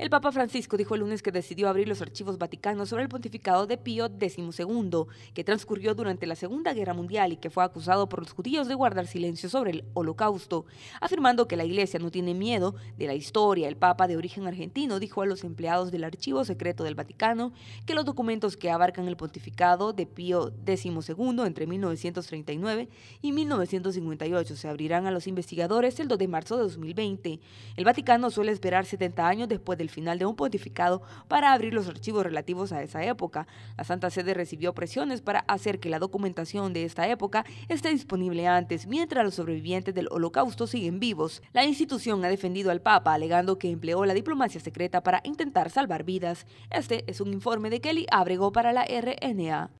El Papa Francisco dijo el lunes que decidió abrir los archivos vaticanos sobre el pontificado de Pío XII, que transcurrió durante la Segunda Guerra Mundial y que fue acusado por los judíos de guardar silencio sobre el holocausto, afirmando que la Iglesia no tiene miedo de la historia. El Papa de origen argentino dijo a los empleados del Archivo Secreto del Vaticano que los documentos que abarcan el pontificado de Pío XII entre 1939 y 1958 se abrirán a los investigadores el 2 de marzo de 2020. El Vaticano suele esperar 70 años después del final de un pontificado para abrir los archivos relativos a esa época. La Santa Sede recibió presiones para hacer que la documentación de esta época esté disponible antes, mientras los sobrevivientes del holocausto siguen vivos. La institución ha defendido al Papa, alegando que empleó la diplomacia secreta para intentar salvar vidas. Este es un informe de Kelly Abrego para la RNA.